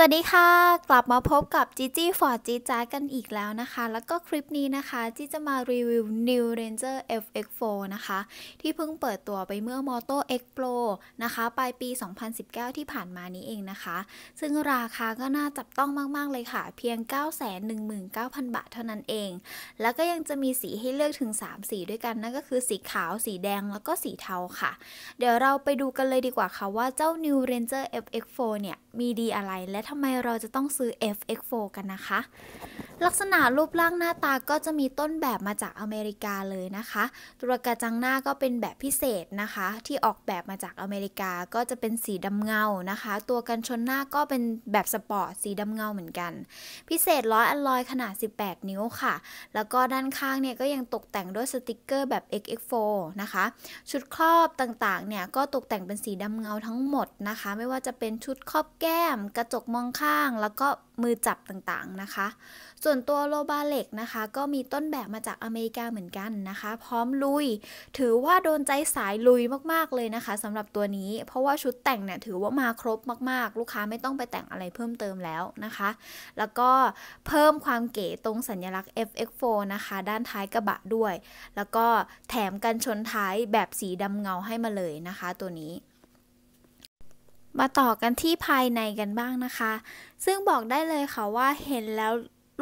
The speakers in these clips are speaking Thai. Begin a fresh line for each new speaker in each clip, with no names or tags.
สวัสดีค่ะ กลับมาพบกับจีจี้ฟอร์จีจ้ากันอีกแล้วนะคะ แล้วก็คลิปนี้นะคะจีจะมารีวิว New Ranger FX4 นะคะ ที่เพิ่งเปิดตัวไปเมื่อ Moto X Pro นะคะ ปลายปี 2019 ที่ผ่านมานี้เองนะคะ ซึ่งราคาก็น่าจับต้องมาก ๆ เลยค่ะ เพียง 919,000 บาทเท่านั้นเอง แล้วก็ยังจะมีสีให้เลือกถึง 3 สีด้วยกัน นั่นก็คือสีขาวสีแดงแล้วก็สีเทาค่ะ เดี๋ยวเราไปดูกันเลยดีกว่าค่ะว่าเจ้า New Ranger FX4 เนี่ยมีดีอะไรและทำไมเราจะต้องซื้อ FX4 กันนะคะลักษณะรูปร่างหน้าตาก็จะมีต้นแบบมาจากอเมริกาเลยนะคะตัวกะจังหน้าก็เป็นแบบพิเศษนะคะ ที่ออกแบบมาจากอเมริกาก็จะเป็นสีดำเงานะคะ ตัวกันชนหน้าก็เป็นแบบสปอร์ตสีดำเงาเหมือนกัน พิเศษร้อยอลลอย ขนาด 18 นิ้วค่ะแล้วก็ด้านข้างเนี่ยก็ยังตกแต่งด้วยสติกเกอร์แบบ XX4 นะคะ ชุดครอบต่างๆเนี่ยก็ตกแต่งเป็นสีดำเงาทั้งหมดนะคะ ไม่ว่าจะเป็นชุดครอบแก้ม กระจกมองข้างแล้วก็มือจับต่างๆนะคะ ส่วนตัวโลบาเล็กนะคะ ก็มีต้นแบบมาจากอเมริกาเหมือนกันนะคะ พร้อมลุย ถือว่าโดนใจสายลุยมาก ๆเลยนะคะสำหรับตัวนี้ เพราะว่าชุดแต่งเนี่ยถือว่ามาครบมากๆ ลูกค้าไม่ต้องไปแต่งอะไรเพิ่มเติมแล้วนะคะ แล้วก็เพิ่มความเก๋ตรงสัญลักษณ์ FX4 นะคะ ด้านท้ายกระบะด้วย แล้วก็แถมกันชนท้ายแบบสีดำเงาให้มาเลยนะคะ ตัวนี้มาต่อกันที่ภายในกันบ้างนะคะ ซึ่งบอกได้เลยค่ะว่าเห็นแล้ว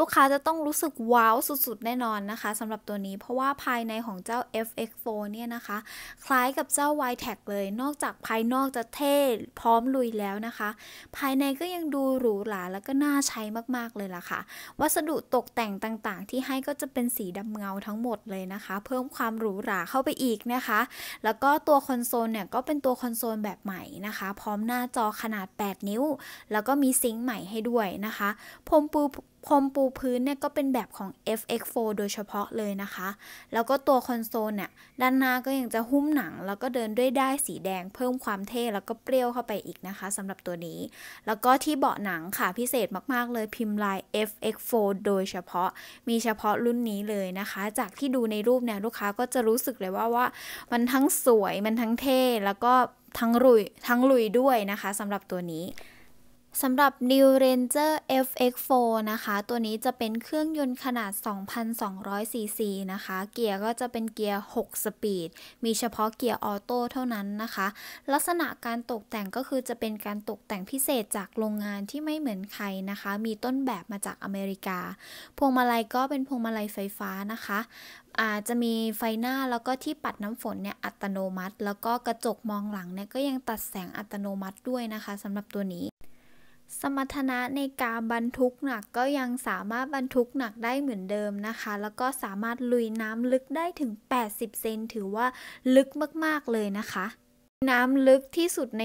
ลูกค้าจะต้องรู้สึกว้าวสุดๆแน่นอนนะคะสำหรับตัวนี้ เพราะว่าภายในของเจ้า FX4 เนี่ยนะคะ คล้ายกับเจ้า y t e c เลยนอกจากภายนอกจะเท่พร้อมลุยแล้วนะคะ ภายในก็ยังดูหรูหราแล้วก็น่าใช้มากๆเลยล่ะค่ะ วัสดุตกแต่งต่างๆที่ให้ก็จะเป็นสีดำเงาทั้งหมดเลยนะคะ เพิ่มความหรูหราเข้าไปอีกนะคะ แล้วก็ตัวคอนโซลเนี่ยก็เป็นตัวคอนโซลแบบใหม่นะคะพร้อมหน้าจอขนาด 8 นิ้ว แล้วก็มีซิงค์ใหม่ให้ด้วยนะคะพรมปูพรมปูพื้นเนี่ยก็เป็นแบบของ FX4 โดยเฉพาะเลยนะคะ แล้วก็ตัวคอนโซลเนี่ยด้านหน้าก็ยังจะหุ้มหนัง แล้วก็เดินด้วยได้สีแดงเพิ่มความเท่แล้วก็เปรี้ยวเข้าไปอีกนะคะสำหรับตัวนี้ แล้วก็ที่เบาะหนังค่ะพิเศษมากๆเลย พิมพ์ลาย FX4 โดยเฉพาะมีเฉพาะรุ่นนี้เลยนะคะ จากที่ดูในรูปเนี่ยลูกค้าก็จะรู้สึกเลยว่าว่ามันทั้งสวยมันทั้งเท่แล้วก็ทั้งลุยทั้งลุยด้วยนะคะสำหรับตัวนี้สำหรับ New Ranger FX4 นะคะ ตัวนี้จะเป็นเครื่องยนต์ขนาด 2,200ซีซี นะคะ เกียร์ก็จะเป็นเกียร์ 6 สปีด มีเฉพาะเกียร์ออโต้เท่านั้นนะคะ ลักษณะการตกแต่งก็คือจะเป็นการตกแต่งพิเศษจากโรงงานที่ไม่เหมือนใครนะคะ มีต้นแบบมาจากอเมริกา พวงมาลัยก็เป็นพวงมาลัยไฟฟ้านะคะ อาจจะมีไฟหน้าแล้วก็ที่ปัดน้ำฝนเนี่ยอัตโนมัติ แล้วก็กระจกมองหลังเนี่ยก็ยังตัดแสงอัตโนมัติด้วยนะคะสำหรับตัวนี้สมรรถนะในการบรรทุกหนักก็ยังสามารถบรรทุกหนักได้เหมือนเดิมนะคะ แล้วก็สามารถลุยน้ำลึกได้ถึง 80 เซนถือว่าลึกมากๆเลยนะคะ น้ำลึกที่สุดใน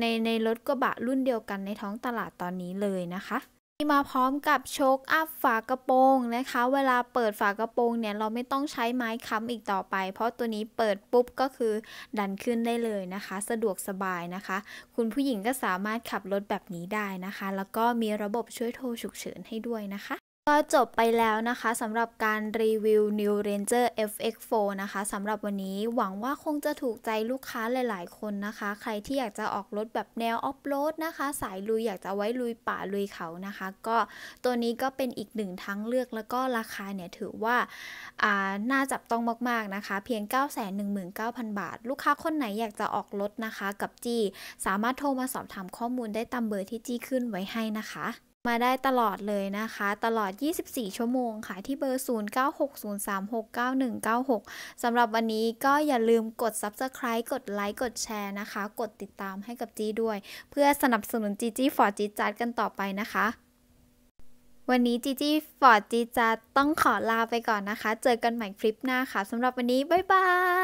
ในในรถกระบะรุ่นเดียวกันในท้องตลาดตอนนี้เลยนะคะที่มาพร้อมกับโชคอัพฝากระโปรงนะคะ เวลาเปิดฝากระโปรงเนี่ย เราไม่ต้องใช้ไม้ค้ำอีกต่อไป เพราะตัวนี้เปิดปุ๊บก็คือดันขึ้นได้เลยนะคะ สะดวกสบายนะคะ คุณผู้หญิงก็สามารถขับรถแบบนี้ได้นะคะ แล้วก็มีระบบช่วยโทรฉุกเฉินให้ด้วยนะคะก็จบไปแล้วนะคะสำหรับการรีวิว New Ranger FX4 นะคะสำหรับวันนี้หวังว่าคงจะถูกใจลูกค้าหลายๆ คนนะคะ ใครที่อยากจะออกรถแบบแนวออฟโรดนะคะ สายลุย อยากจะไว้ลุยป่าลุยเขานะคะ ก็ตัวนี้ก็เป็นอีกหนึ่งทั้งเลือกแล้วก็ราคาเนี่ยถือว่า อ่า น่าจับต้องมากๆนะคะ เพียง 919,000 บาท ลูกค้าคนไหนอยากจะออกรถนะคะกับจีสามารถโทรมาสอบถามข้อมูลได้ตามเบอร์ ที่จีขึ้นไว้ให้นะคะมาได้ตลอดเลยนะคะ ตลอด 24 ชั่วโมง ค่ะ ที่เบอร์ 0960369196สำหรับวันนี้ก็อย่าลืมกด Subscribe กดไลค์กดแชร์นะคะ กดติดตามให้กับจีด้วย เพื่อสนับสนุนจีจี้ฟอร์จีจัดกันต่อไปนะคะ วันนี้จีจี้ฟอร์จีจัดต้องขอลาไปก่อนนะคะ เจอกันใหม่คลิปหน้าค่ะสำหรับวันนี้บ๊ายบาย